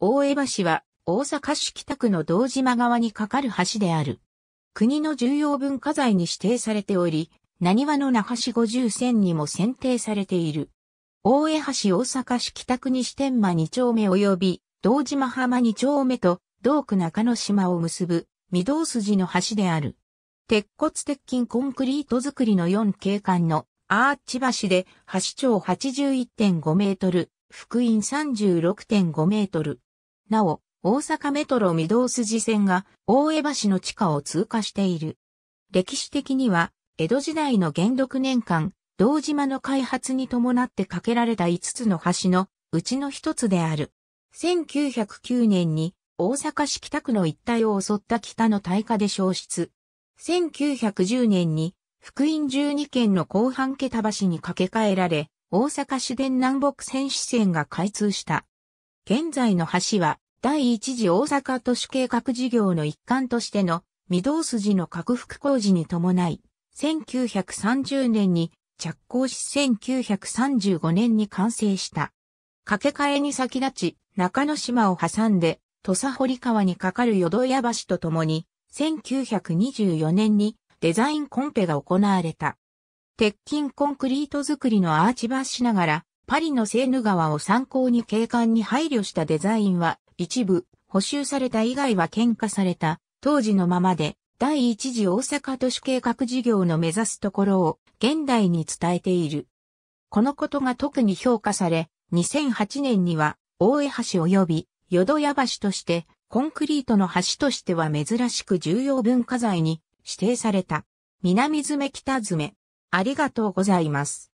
大江橋は大阪市北区の道島側に架かる橋である。国の重要文化財に指定されており、何話の那覇市五十線にも選定されている。大江橋大阪市北区西天間二丁目及び、道島浜二丁目と、道区中野島を結ぶ、御堂筋の橋である。鉄骨鉄筋コンクリート造りの4景観のアーチ橋で、橋長81.5メートル、福音36.5メートル。なお、大阪メトロ御堂筋線が大江橋の地下を通過している。歴史的には、江戸時代の元禄年間、道島の開発に伴って架けられた5つの橋のうちの1つである。1909年に大阪市北区の一帯を襲った北の大火で消失。1910年に福音12県の後半桁橋に架け替えられ、大阪市電南北線支線が開通した。現在の橋は第一次大阪都市計画事業の一環としての御堂筋の拡幅工事に伴い、1930年に着工し1935年に完成した。掛け替えに先立ち、中之島を挟んで、土佐堀川に架かる淀屋橋とともに、1924年にデザインコンペが行われた。鉄筋コンクリート作りのアーチ橋ながら、パリのセーヌ川を参考に景観に配慮したデザインは一部、補修された以外は喧嘩された、当時のままで、第一次大阪都市計画事業の目指すところを、現代に伝えている。このことが特に評価され、2008年には、大江橋及び、淀屋橋として、コンクリートの橋としては珍しく重要文化財に指定された。南詰北詰。ありがとうございます。